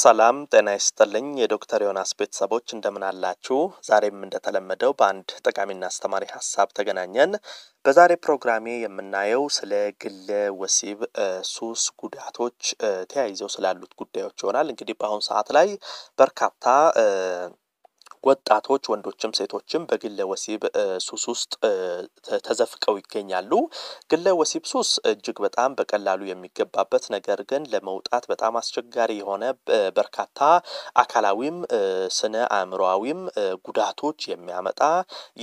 ሰላም ጤና ይስጥልኝ። የዶክተር ዮናስ ቤተሰቦች እንደምን አላችሁ? ዛሬም እንደተለመደው በአንድ ጠቃሚና አስተማሪ ሀሳብ ተገናኘን። በዛሬ ፕሮግራሜ የምናየው ስለ ግለ ወሲብ ሱስ ጉዳቶች ተያይዘው ስላሉት ጉዳዮች ይሆናል። እንግዲህ በአሁኑ ሰዓት ላይ በርካታ ወጣቶች ወንዶችም ሴቶችም በግለ ወሲብ ሱስ ውስጥ ተዘፍቀው ይገኛሉ። ግለ ወሲብ ሱስ እጅግ በጣም በቀላሉ የሚገባበት ነገር ግን ለመውጣት በጣም አስቸጋሪ የሆነ በርካታ አካላዊም ስነ አእምሮዊም ጉዳቶች የሚያመጣ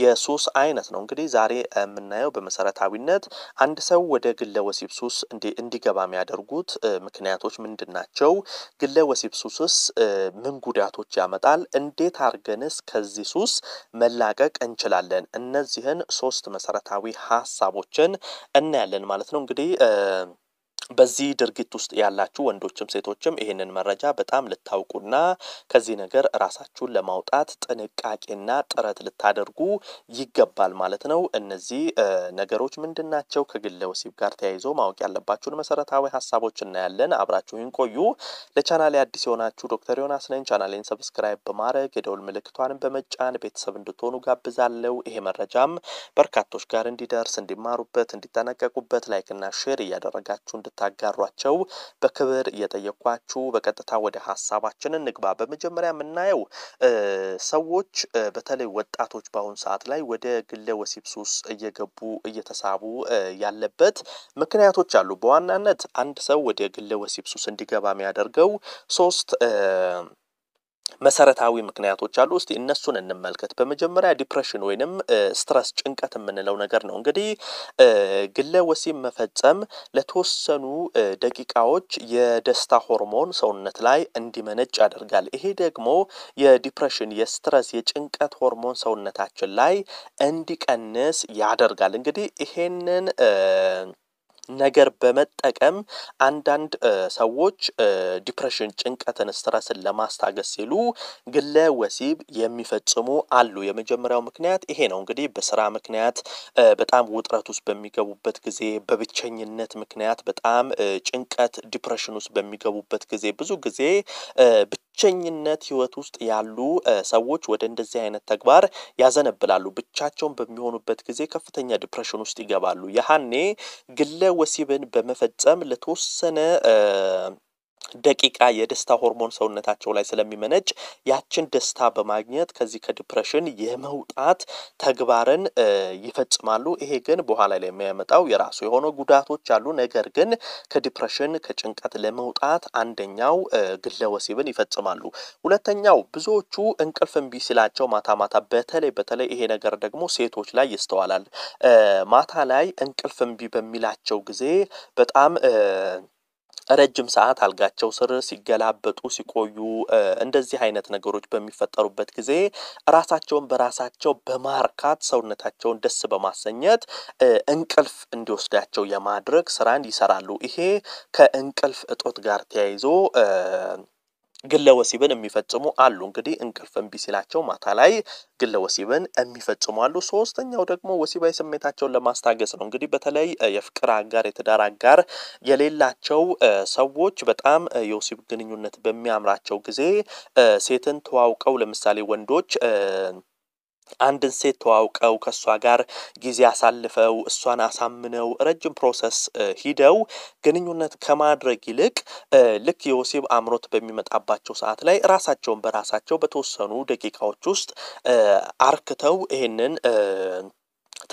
የሱስ አይነት ነው። እንግዲህ ዛሬ የምናየው በመሰረታዊነት አንድ ሰው ወደ ግለ ወሲብ ሱስ እንዲገባ የሚያደርጉት ምክንያቶች ምንድን ናቸው? ግለ ወሲብ ሱስስ ምን ጉዳቶች ያመጣል? እንዴት አርገን በመቀነስ ከዚህ ሱስ መላቀቅ እንችላለን? እነዚህን ሶስት መሰረታዊ ሀሳቦችን እናያለን ማለት ነው እንግዲህ በዚህ ድርጊት ውስጥ ያላችሁ ወንዶችም ሴቶችም ይህንን መረጃ በጣም ልታውቁና ከዚህ ነገር ራሳችሁን ለማውጣት ጥንቃቄና ጥረት ልታደርጉ ይገባል ማለት ነው። እነዚህ ነገሮች ምንድን ናቸው? ከግለ ወሲብ ጋር ተያይዞ ማወቅ ያለባችሁን መሰረታዊ ሀሳቦች እናያለን። አብራችሁን ቆዩ። ለቻናል አዲስ የሆናችሁ ዶክተር ዮናስ ነኝ። ቻናሌን ሰብስክራይብ በማድረግ የደውል ምልክቷንም በመጫን ቤተሰብ እንድትሆኑ ጋብዛለሁ። ይሄ መረጃም በርካቶች ጋር እንዲደርስ፣ እንዲማሩበት፣ እንዲጠነቀቁበት ላይክና ሼር እያደረጋችሁ እንድት እንድታጋሯቸው በክብር እየጠየኳችሁ በቀጥታ ወደ ሀሳባችንን ንግባ። በመጀመሪያ የምናየው ሰዎች በተለይ ወጣቶች በአሁኑ ሰዓት ላይ ወደ ግለ ወሲብ ሱስ እየገቡ እየተሳቡ ያለበት ምክንያቶች አሉ። በዋናነት አንድ ሰው ወደ ግለ ወሲብ ሱስ እንዲገባ የሚያደርገው ሶስት መሰረታዊ ምክንያቶች አሉ። እስቲ እነሱን እንመልከት። በመጀመሪያ ዲፕሬሽን ወይንም ስትረስ ጭንቀት የምንለው ነገር ነው። እንግዲህ ግለ ወሲብ መፈጸም ለተወሰኑ ደቂቃዎች የደስታ ሆርሞን ሰውነት ላይ እንዲመነጭ ያደርጋል። ይሄ ደግሞ የዲፕሬሽን የስትረስ የጭንቀት ሆርሞን ሰውነታችን ላይ እንዲቀንስ ያደርጋል። እንግዲህ ይሄንን ነገር በመጠቀም አንዳንድ ሰዎች ዲፕሬሽን፣ ጭንቀትን፣ ስትረስን ለማስታገስ ሲሉ ግለ ወሲብ የሚፈጽሙ አሉ። የመጀመሪያው ምክንያት ይሄ ነው። እንግዲህ በስራ ምክንያት በጣም ውጥረት ውስጥ በሚገቡበት ጊዜ፣ በብቸኝነት ምክንያት በጣም ጭንቀት ዲፕሬሽን ውስጥ በሚገቡበት ጊዜ ብዙ ጊዜ ብቸኝነት ህይወት ውስጥ ያሉ ሰዎች ወደ እንደዚህ አይነት ተግባር ያዘነብላሉ። ብቻቸውን በሚሆኑበት ጊዜ ከፍተኛ ዲፕሬሽን ውስጥ ይገባሉ። ያሃኔ ግለ ወሲብን በመፈጸም ለተወሰነ ደቂቃ የደስታ ሆርሞን ሰውነታቸው ላይ ስለሚመነጭ ያችን ደስታ በማግኘት ከዚህ ከዲፕሬሽን የመውጣት ተግባርን ይፈጽማሉ። ይሄ ግን በኋላ ላይ የሚያመጣው የራሱ የሆነ ጉዳቶች አሉ። ነገር ግን ከዲፕሬሽን ከጭንቀት ለመውጣት አንደኛው ግለ ወሲብን ይፈጽማሉ። ሁለተኛው ብዙዎቹ እንቅልፍ እምቢ ሲላቸው ማታ ማታ በተለይ በተለይ ይሄ ነገር ደግሞ ሴቶች ላይ ይስተዋላል። ማታ ላይ እንቅልፍ እምቢ በሚላቸው ጊዜ በጣም ረጅም ሰዓት አልጋቸው ስር ሲገላበጡ ሲቆዩ እንደዚህ አይነት ነገሮች በሚፈጠሩበት ጊዜ ራሳቸውን በራሳቸው በማርካት ሰውነታቸውን ደስ በማሰኘት እንቅልፍ እንዲወስዳቸው የማድረግ ስራን ይሰራሉ። ይሄ ከእንቅልፍ እጦት ጋር ተያይዞ ግለ ወሲብን የሚፈጽሙ አሉ። እንግዲህ እንቅልፍ እምቢ ሲላቸው ማታ ላይ ግለ ወሲብን የሚፈጽሙ አሉ። ሶስተኛው ደግሞ ወሲባዊ ስሜታቸውን ለማስታገስ ነው። እንግዲህ በተለይ የፍቅር አጋር፣ የትዳር አጋር የሌላቸው ሰዎች በጣም የወሲብ ግንኙነት በሚያምራቸው ጊዜ ሴትን ተዋውቀው ለምሳሌ ወንዶች አንድን ሴት ተዋውቀው ከእሷ ጋር ጊዜ አሳልፈው እሷን አሳምነው ረጅም ፕሮሰስ ሂደው ግንኙነት ከማድረግ ይልቅ ልክ የወሲብ አምሮት በሚመጣባቸው ሰዓት ላይ ራሳቸውን በራሳቸው በተወሰኑ ደቂቃዎች ውስጥ አርክተው ይህንን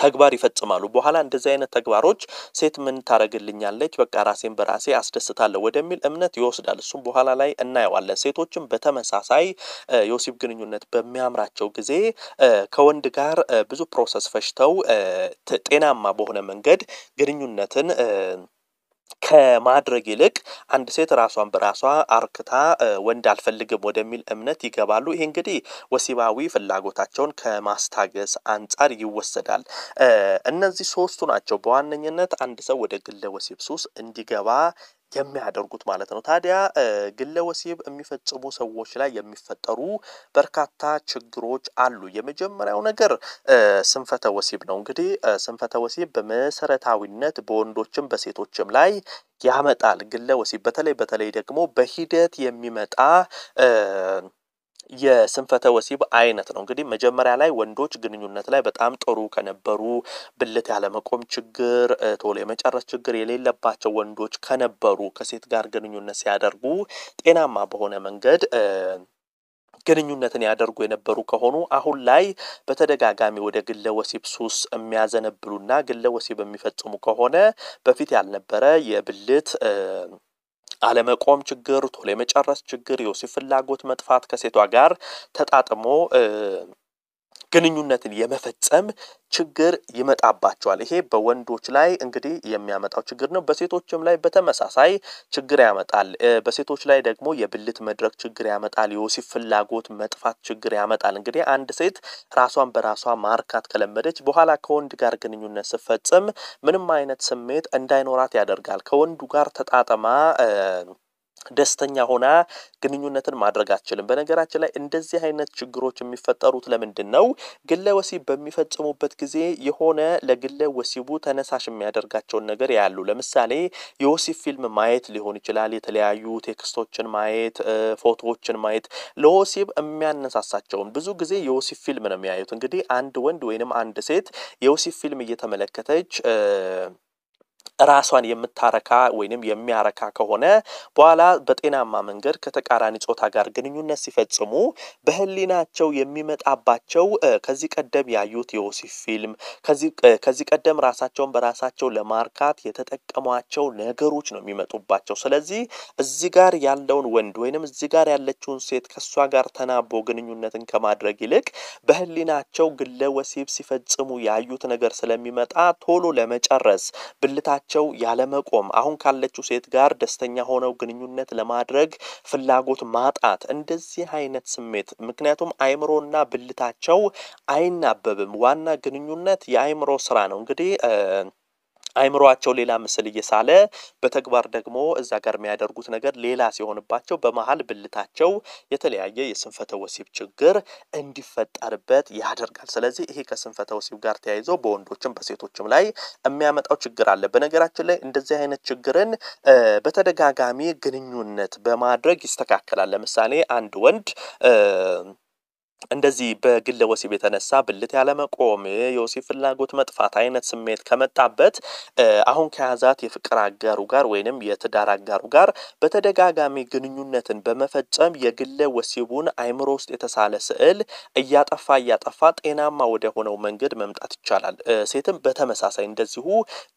ተግባር ይፈጽማሉ። በኋላ እንደዚህ አይነት ተግባሮች ሴት ምን ታደርግልኛለች፣ በቃ ራሴን በራሴ አስደስታለሁ ወደሚል እምነት ይወስዳል። እሱም በኋላ ላይ እናየዋለን። ሴቶችም በተመሳሳይ የወሲብ ግንኙነት በሚያምራቸው ጊዜ ከወንድ ጋር ብዙ ፕሮሰስ ፈሽተው ጤናማ በሆነ መንገድ ግንኙነትን ከማድረግ ይልቅ አንድ ሴት ራሷን በራሷ አርክታ ወንድ አልፈልግም ወደሚል እምነት ይገባሉ። ይሄ እንግዲህ ወሲባዊ ፍላጎታቸውን ከማስታገስ አንጻር ይወሰዳል። እነዚህ ሶስቱ ናቸው በዋነኝነት አንድ ሰው ወደ ግለ ወሲብ ሱስ እንዲገባ የሚያደርጉት ማለት ነው። ታዲያ ግለ ወሲብ የሚፈጽሙ ሰዎች ላይ የሚፈጠሩ በርካታ ችግሮች አሉ። የመጀመሪያው ነገር ስንፈተ ወሲብ ነው። እንግዲህ ስንፈተ ወሲብ በመሰረታዊነት በወንዶችም በሴቶችም ላይ ያመጣል። ግለ ወሲብ በተለይ በተለይ ደግሞ በሂደት የሚመጣ የስንፈተ ወሲብ አይነት ነው። እንግዲህ መጀመሪያ ላይ ወንዶች ግንኙነት ላይ በጣም ጥሩ ከነበሩ ብልት ያለመቆም ችግር፣ ቶሎ የመጨረስ ችግር የሌለባቸው ወንዶች ከነበሩ ከሴት ጋር ግንኙነት ሲያደርጉ ጤናማ በሆነ መንገድ ግንኙነትን ያደርጉ የነበሩ ከሆኑ አሁን ላይ በተደጋጋሚ ወደ ግለ ወሲብ ሱስ የሚያዘነብሉና ግለ ወሲብ የሚፈጽሙ ከሆነ በፊት ያልነበረ የብልት አለመቆም ችግር፣ ቶሎ የመጨረስ ችግር፣ የወሲብ ፍላጎት መጥፋት ከሴቷ ጋር ተጣጥሞ ግንኙነትን የመፈጸም ችግር ይመጣባቸዋል። ይሄ በወንዶች ላይ እንግዲህ የሚያመጣው ችግር ነው። በሴቶችም ላይ በተመሳሳይ ችግር ያመጣል። በሴቶች ላይ ደግሞ የብልት መድረክ ችግር ያመጣል። የወሲብ ፍላጎት መጥፋት ችግር ያመጣል። እንግዲህ አንድ ሴት ራሷን በራሷ ማርካት ከለመደች በኋላ ከወንድ ጋር ግንኙነት ስትፈጽም ምንም አይነት ስሜት እንዳይኖራት ያደርጋል። ከወንዱ ጋር ተጣጥማ ደስተኛ ሆና ግንኙነትን ማድረግ አትችልም። በነገራችን ላይ እንደዚህ አይነት ችግሮች የሚፈጠሩት ለምንድን ነው? ግለ ወሲብ በሚፈጽሙበት ጊዜ የሆነ ለግለ ወሲቡ ተነሳሽ የሚያደርጋቸውን ነገር ያሉ፣ ለምሳሌ የወሲብ ፊልም ማየት ሊሆን ይችላል። የተለያዩ ቴክስቶችን ማየት፣ ፎቶዎችን ማየት ለወሲብ የሚያነሳሳቸውን ብዙ ጊዜ የወሲብ ፊልም ነው የሚያዩት። እንግዲህ አንድ ወንድ ወይንም አንድ ሴት የወሲብ ፊልም እየተመለከተች ራሷን የምታረካ ወይንም የሚያረካ ከሆነ በኋላ በጤናማ መንገድ ከተቃራኒ ጾታ ጋር ግንኙነት ሲፈጽሙ በህሊናቸው የሚመጣባቸው ከዚህ ቀደም ያዩት የወሲብ ፊልም ከዚህ ቀደም ራሳቸውን በራሳቸው ለማርካት የተጠቀሟቸው ነገሮች ነው የሚመጡባቸው። ስለዚህ እዚህ ጋር ያለውን ወንድ ወይንም እዚህ ጋር ያለችውን ሴት ከእሷ ጋር ተናቦ ግንኙነትን ከማድረግ ይልቅ በህሊናቸው ግለ ወሲብ ሲፈጽሙ ያዩት ነገር ስለሚመጣ ቶሎ ለመጨረስ ብልታ ፍላጎታቸው ያለመቆም፣ አሁን ካለችው ሴት ጋር ደስተኛ ሆነው ግንኙነት ለማድረግ ፍላጎት ማጣት፣ እንደዚህ አይነት ስሜት ምክንያቱም አይምሮና ብልታቸው አይናበብም። ዋና ግንኙነት የአይምሮ ስራ ነው እንግዲህ አይምሯቸው ሌላ ምስል እየሳለ በተግባር ደግሞ እዛ ጋር የሚያደርጉት ነገር ሌላ ሲሆንባቸው በመሀል ብልታቸው የተለያየ የስንፈተ ወሲብ ችግር እንዲፈጠርበት ያደርጋል። ስለዚህ ይሄ ከስንፈተ ወሲብ ጋር ተያይዞ በወንዶችም በሴቶችም ላይ የሚያመጣው ችግር አለ። በነገራችን ላይ እንደዚህ አይነት ችግርን በተደጋጋሚ ግንኙነት በማድረግ ይስተካከላል። ለምሳሌ አንድ ወንድ እንደዚህ በግለ ወሲብ የተነሳ ብልት ያለመቆም የወሲብ ፍላጎት መጥፋት አይነት ስሜት ከመጣበት አሁን ከያዛት የፍቅር አጋሩ ጋር ወይንም የትዳር አጋሩ ጋር በተደጋጋሚ ግንኙነትን በመፈጸም የግለ ወሲቡን አይምሮ ውስጥ የተሳለ ስዕል እያጠፋ እያጠፋ ጤናማ ወደ ሆነው መንገድ መምጣት ይቻላል። ሴትም በተመሳሳይ እንደዚሁ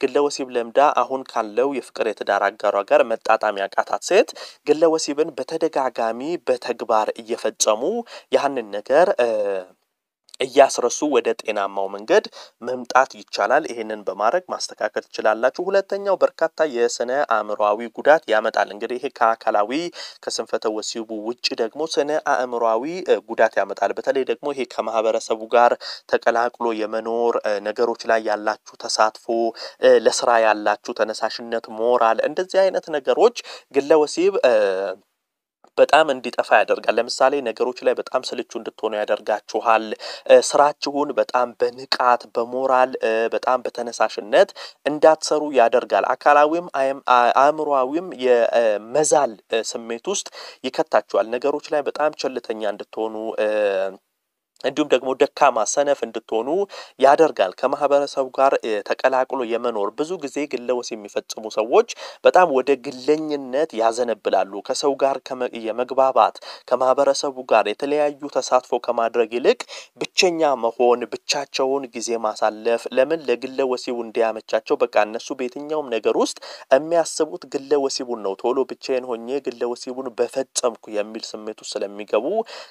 ግለ ወሲብ ለምዳ አሁን ካለው የፍቅር የትዳር አጋሯ ጋር መጣጣም ያቃታት ሴት ግለ ወሲብን በተደጋጋሚ በተግባር እየፈጸሙ ያህንን ነገር ነገር እያስረሱ ወደ ጤናማው መንገድ መምጣት ይቻላል። ይህንን በማድረግ ማስተካከል ትችላላችሁ። ሁለተኛው በርካታ የስነ አእምሯዊ ጉዳት ያመጣል። እንግዲህ ይሄ ከአካላዊ ከስንፈተ ወሲቡ ውጭ ደግሞ ስነ አእምሯዊ ጉዳት ያመጣል። በተለይ ደግሞ ይሄ ከማህበረሰቡ ጋር ተቀላቅሎ የመኖር ነገሮች ላይ ያላችሁ ተሳትፎ፣ ለስራ ያላችሁ ተነሳሽነት፣ ሞራል እንደዚህ አይነት ነገሮች ግለ ወሲብ በጣም እንዲጠፋ ያደርጋል። ለምሳሌ ነገሮች ላይ በጣም ስልቹ እንድትሆኑ ያደርጋችኋል። ስራችሁን በጣም በንቃት በሞራል በጣም በተነሳሽነት እንዳትሰሩ ያደርጋል። አካላዊም አእምሯዊም የመዛል ስሜት ውስጥ ይከታችኋል። ነገሮች ላይ በጣም ቸልተኛ እንድትሆኑ እንዲሁም ደግሞ ደካማ ሰነፍ እንድትሆኑ ያደርጋል። ከማህበረሰቡ ጋር ተቀላቅሎ የመኖር ብዙ ጊዜ ግለወስ የሚፈጽሙ ሰዎች በጣም ወደ ግለኝነት ያዘነብላሉ። ከሰው ጋር የመግባባት ከማህበረሰቡ ጋር የተለያዩ ተሳትፎ ከማድረግ ይልቅ ብቸኛ መሆን፣ ብቻቸውን ጊዜ ማሳለፍ ለምን ለግለወሲቡ እንዲያመቻቸው በቃ እነሱ በየትኛውም ነገር ውስጥ የሚያስቡት ግለወሲቡን ነው። ቶሎ ብቻዬን ሆኜ ግለወሲቡን በፈጸምኩ የሚል ስሜት ውስጥ ስለሚገቡ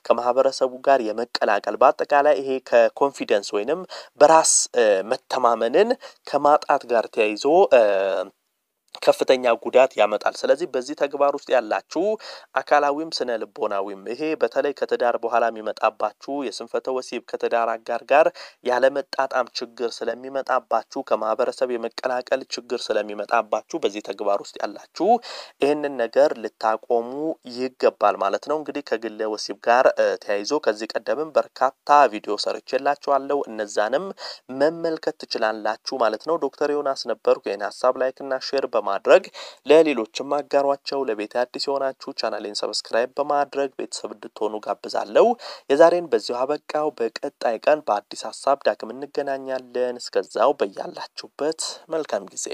ከማህበረሰቡ ጋር የመቀላቀል በአጠቃላይ ይሄ ከኮንፊደንስ ወይንም በራስ መተማመንን ከማጣት ጋር ተያይዞ ከፍተኛ ጉዳት ያመጣል። ስለዚህ በዚህ ተግባር ውስጥ ያላችሁ አካላዊም ስነ ልቦናዊም ይሄ በተለይ ከትዳር በኋላ የሚመጣባችሁ የስንፈተ ወሲብ ከትዳር አጋር ጋር ያለመጣጣም ችግር ስለሚመጣባችሁ፣ ከማህበረሰብ የመቀላቀል ችግር ስለሚመጣባችሁ በዚህ ተግባር ውስጥ ያላችሁ ይህንን ነገር ልታቆሙ ይገባል ማለት ነው። እንግዲህ ከግለ ወሲብ ጋር ተያይዞ ከዚህ ቀደምም በርካታ ቪዲዮ ሰርቼላችኋለሁ። እነዛንም መመልከት ትችላላችሁ ማለት ነው። ዶክተር ዮናስ ነበርኩ። ይህን ሀሳብ ላይክና ሼር በማድረግ ለሌሎችም አጋሯቸው። ለቤት አዲስ የሆናችሁ ቻናሌን ሰብስክራይብ በማድረግ ቤተሰብ እንድትሆኑ ጋብዛለሁ። የዛሬን በዚሁ አበቃው። በቀጣይ ቀን በአዲስ ሀሳብ ዳግም እንገናኛለን። እስከዛው በያላችሁበት መልካም ጊዜ